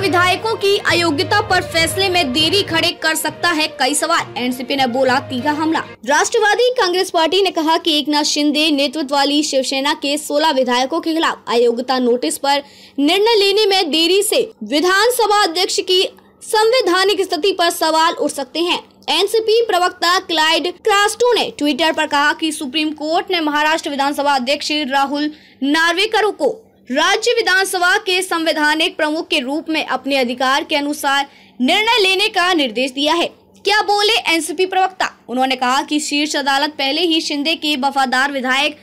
विधायकों की अयोग्यता पर फैसले में देरी खड़े कर सकता है कई सवाल एनसीपी ने बोला तीखा हमला राष्ट्रवादी कांग्रेस पार्टी ने कहा कि एकनाथ शिंदे नेतृत्व वाली शिवसेना के 16 विधायकों के खिलाफ अयोग्यता नोटिस पर निर्णय लेने में देरी से विधानसभा अध्यक्ष की संवैधानिक स्थिति पर सवाल उठ सकते हैं एनसीपी प्रवक्ता क्लाइड क्रास्टो ने ट्विटर पर कहा कि सुप्रीम कोर्ट ने महाराष्ट्र विधानसभा अध्यक्ष राहुल नार्वेकर को राज्य विधानसभा के संवैधानिक प्रमुख के रूप में अपने अधिकार के अनुसार निर्णय लेने का निर्देश दिया है क्या बोले एनसीपी प्रवक्ता उन्होंने कहा कि शीर्ष अदालत पहले ही शिंदे के वफादार विधायक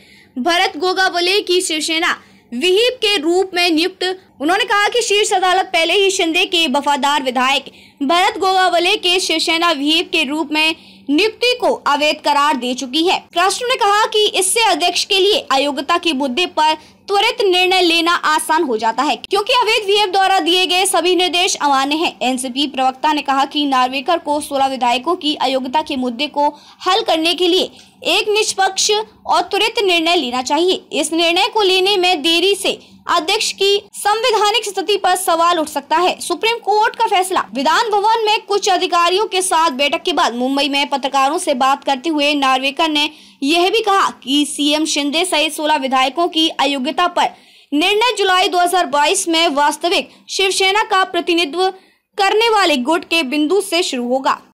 भरत गोगावले की शिवसेना विहिप के रूप में नियुक्त उन्होंने कहा कि शीर्ष अदालत पहले ही शिंदे के वफादार विधायक भरत गोगावले के शिवसेना विहिप के रूप में नियुक्ति को अवैध करार दे चुकी है राष्ट्र ने कहा कि इससे अध्यक्ष के लिए अयोग्यता के मुद्दे पर त्वरित निर्णय लेना आसान हो जाता है क्योंकि अवैध वीएफ द्वारा दिए गए सभी निर्देश अमान्य हैं। एनसीपी प्रवक्ता ने कहा कि नार्वेकर को 16 विधायकों की अयोग्यता के मुद्दे को हल करने के लिए एक निष्पक्ष और त्वरित निर्णय लेना चाहिए इस निर्णय को लेने में देरी से अध्यक्ष की संवैधानिक स्थिति पर सवाल उठ सकता है सुप्रीम कोर्ट का फैसला विधान भवन में कुछ अधिकारियों के साथ बैठक के बाद मुंबई में पत्रकारों से बात करते हुए नार्वेकर ने यह भी कहा कि सीएम शिंदे सहित 16 विधायकों की अयोग्यता पर निर्णय जुलाई 2022 में वास्तविक शिवसेना का प्रतिनिधित्व करने वाले गुट के बिंदु से शुरू होगा